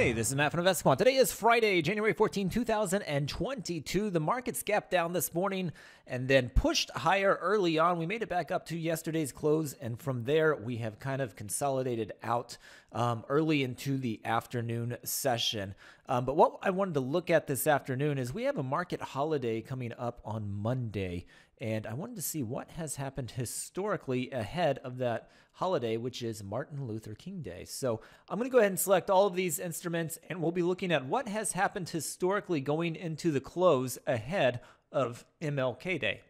Hey, this is Matt from InvestQuant. Today is Friday, January 14, 2022. The markets gapped down this morning and then pushed higher early on. We made it back up to yesterday's close, and from there, we have kind of consolidated out um, early into the afternoon session. Um, but what I wanted to look at this afternoon is we have a market holiday coming up on Monday, and I wanted to see what has happened historically ahead of that holiday, which is Martin Luther King Day. So I'm going to go ahead and select all of these instruments instruments, and we'll be looking at what has happened historically going into the close ahead of MLK Day.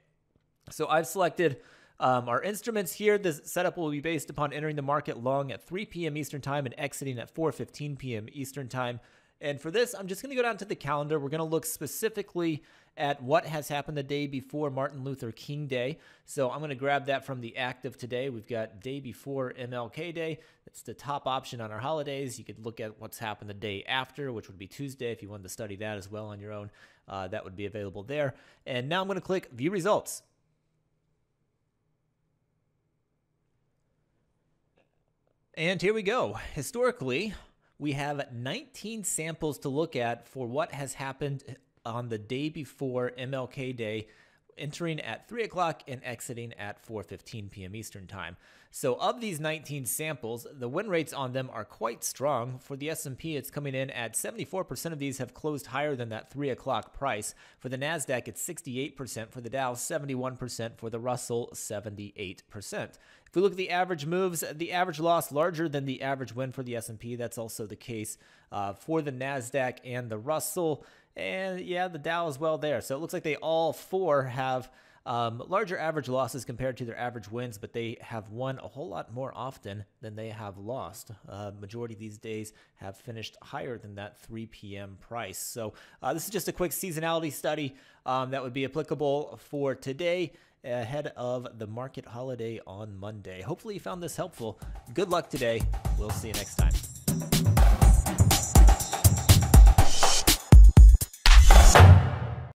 So I've selected um, our instruments here. This setup will be based upon entering the market long at 3 p.m. Eastern Time and exiting at 4.15 p.m. Eastern Time. And for this, I'm just going to go down to the calendar. We're going to look specifically at what has happened the day before Martin Luther King Day. So I'm going to grab that from the act of today. We've got day before MLK Day. That's the top option on our holidays. You could look at what's happened the day after, which would be Tuesday if you wanted to study that as well on your own. Uh, that would be available there. And now I'm going to click View Results. And here we go. Historically, we have 19 samples to look at for what has happened on the day before MLK Day entering at 3 o'clock and exiting at 4.15 p.m. Eastern Time. So of these 19 samples, the win rates on them are quite strong. For the S&P, it's coming in at 74% of these have closed higher than that 3 o'clock price. For the NASDAQ, it's 68%. For the Dow, 71%. For the Russell, 78%. If we look at the average moves, the average loss larger than the average win for the S&P. That's also the case uh, for the Nasdaq and the Russell and yeah, the Dow as well there. So it looks like they all four have um, larger average losses compared to their average wins, but they have won a whole lot more often than they have lost. Uh, majority these days have finished higher than that 3 p.m. price. So uh, this is just a quick seasonality study um, that would be applicable for today ahead of the market holiday on Monday. Hopefully you found this helpful. Good luck today. We'll see you next time.